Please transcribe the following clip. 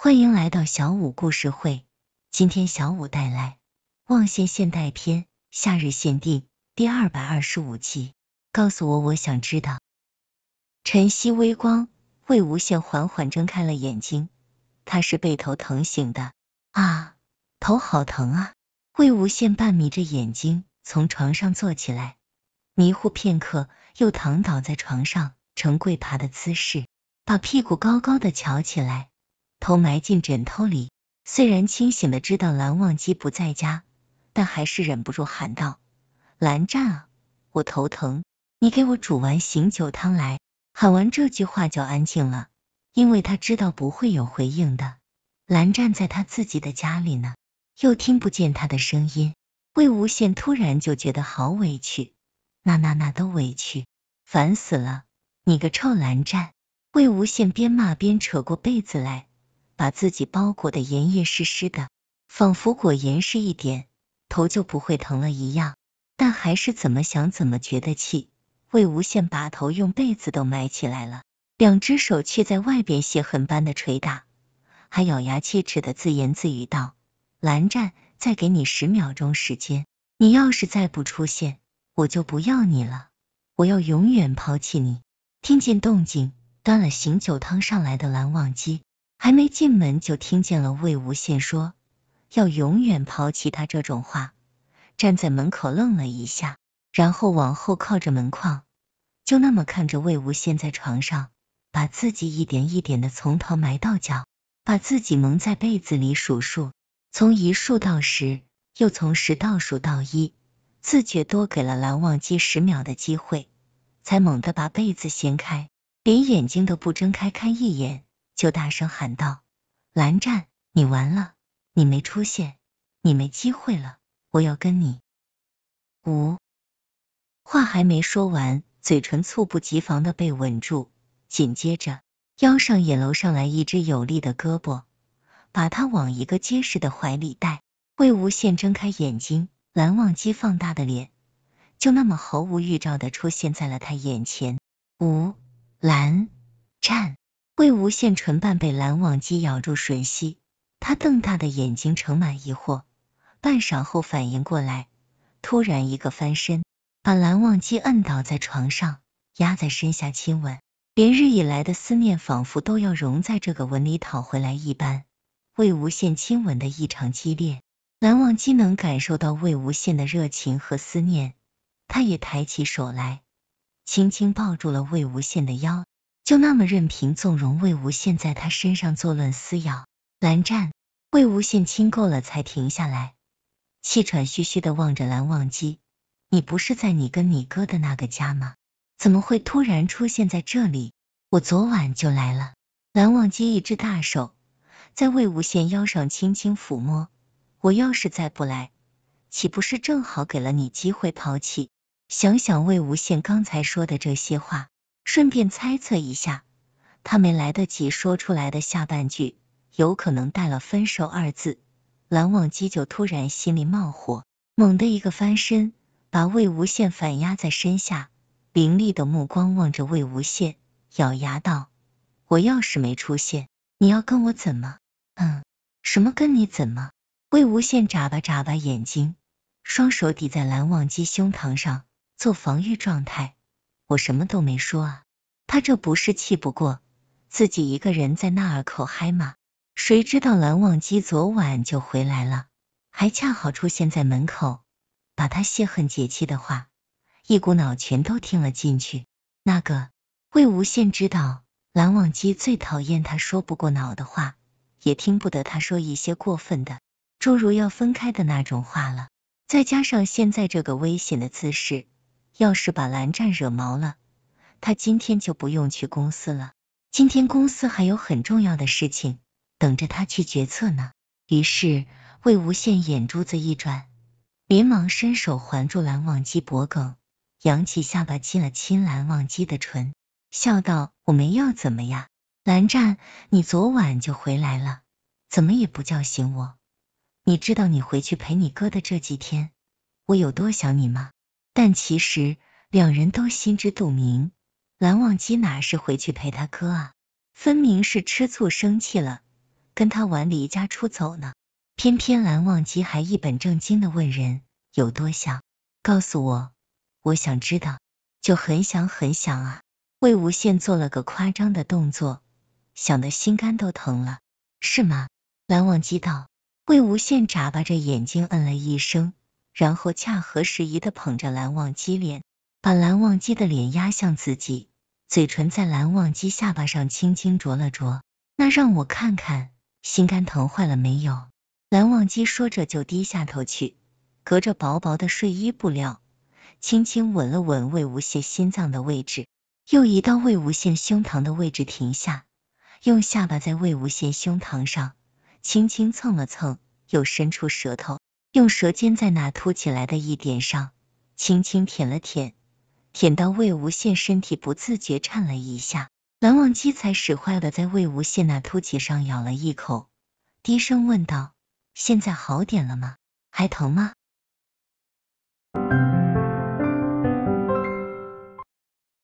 欢迎来到小五故事会。今天小五带来《望仙现代篇·夏日限定》第二百二十五集。告诉我，我想知道。晨曦微光，魏无羡缓缓睁开了眼睛。他是被头疼醒的啊，头好疼啊！魏无羡半眯着眼睛从床上坐起来，迷糊片刻，又躺倒在床上，呈跪爬的姿势，把屁股高高的翘起来。头埋进枕头里，虽然清醒的知道蓝忘机不在家，但还是忍不住喊道：“蓝湛，啊，我头疼，你给我煮完醒酒汤来。”喊完这句话就安静了，因为他知道不会有回应的。蓝湛在他自己的家里呢，又听不见他的声音。魏无羡突然就觉得好委屈，那那那都委屈，烦死了！你个臭蓝湛！魏无羡边骂边扯过被子来。把自己包裹的严严实实的，仿佛裹严实一点，头就不会疼了一样。但还是怎么想怎么觉得气。魏无羡把头用被子都埋起来了，两只手却在外边泄恨般的捶打，还咬牙切齿的自言自语道：“蓝湛，再给你十秒钟时间，你要是再不出现，我就不要你了，我要永远抛弃你。”听见动静，端了醒酒汤上来的蓝忘机。还没进门，就听见了魏无羡说要永远抛弃他这种话。站在门口愣了一下，然后往后靠着门框，就那么看着魏无羡在床上把自己一点一点的从头埋到脚，把自己蒙在被子里数数，从一数到十，又从十倒数到一，自觉多给了蓝忘机十秒的机会，才猛地把被子掀开，连眼睛都不睁开看一眼。就大声喊道：“蓝湛，你完了，你没出现，你没机会了，我要跟你五。”话还没说完，嘴唇猝不及防的被吻住，紧接着腰上也搂上来一只有力的胳膊，把他往一个结实的怀里带。魏无羡睁开眼睛，蓝忘机放大的脸就那么毫无预兆的出现在了他眼前。五，蓝湛。魏无羡唇瓣被蓝忘机咬住吮吸，他瞪大的眼睛盛满疑惑，半晌后反应过来，突然一个翻身，把蓝忘机摁倒在床上，压在身下亲吻。连日以来的思念仿佛都要融在这个吻里讨回来一般，魏无羡亲吻的异常激烈，蓝忘机能感受到魏无羡的热情和思念，他也抬起手来，轻轻抱住了魏无羡的腰。就那么任凭纵容魏无羡在他身上作乱撕咬，蓝湛，魏无羡亲够了才停下来，气喘吁吁的望着蓝忘机：“你不是在你跟你哥的那个家吗？怎么会突然出现在这里？我昨晚就来了。”蓝忘机一只大手在魏无羡腰上轻轻抚摸：“我要是再不来，岂不是正好给了你机会抛弃？想想魏无羡刚才说的这些话。”顺便猜测一下，他没来得及说出来的下半句，有可能带了“分手”二字。蓝忘机就突然心里冒火，猛地一个翻身，把魏无羡反压在身下，凌厉的目光望着魏无羡，咬牙道：“我要是没出现，你要跟我怎么？嗯，什么跟你怎么？”魏无羡眨巴眨巴眼睛，双手抵在蓝忘机胸膛上，做防御状态。我什么都没说啊，他这不是气不过，自己一个人在那儿口嗨吗？谁知道蓝忘机昨晚就回来了，还恰好出现在门口，把他泄恨解气的话，一股脑全都听了进去。那个魏无羡知道蓝忘机最讨厌他说不过脑的话，也听不得他说一些过分的，诸如要分开的那种话了。再加上现在这个危险的姿势。要是把蓝湛惹毛了，他今天就不用去公司了。今天公司还有很重要的事情等着他去决策呢。于是，魏无羡眼珠子一转，连忙伸手环住蓝忘机脖颈，扬起下巴亲了亲蓝忘机的唇，笑道：“我没要怎么呀？蓝湛，你昨晚就回来了，怎么也不叫醒我？你知道你回去陪你哥的这几天，我有多想你吗？”但其实两人都心知肚明，蓝忘机哪是回去陪他哥啊，分明是吃醋生气了，跟他玩离家出走呢。偏偏蓝忘机还一本正经的问人有多想，告诉我，我想知道，就很想很想啊。魏无羡做了个夸张的动作，想的心肝都疼了，是吗？蓝忘机道。魏无羡眨巴着眼睛，嗯了一声。然后恰合时宜的捧着蓝忘机脸，把蓝忘机的脸压向自己，嘴唇在蓝忘机下巴上轻轻啄了啄。那让我看看，心肝疼坏了没有？蓝忘机说着就低下头去，隔着薄薄的睡衣布料，轻轻吻了吻魏无羡心脏的位置，又移到魏无羡胸膛的位置停下，用下巴在魏无羡胸膛上轻轻蹭了蹭，又伸出舌头。用舌尖在那凸起来的一点上轻轻舔了舔，舔到魏无羡身体不自觉颤了一下，蓝忘机才使坏的在魏无羡那凸起上咬了一口，低声问道：“现在好点了吗？还疼吗？”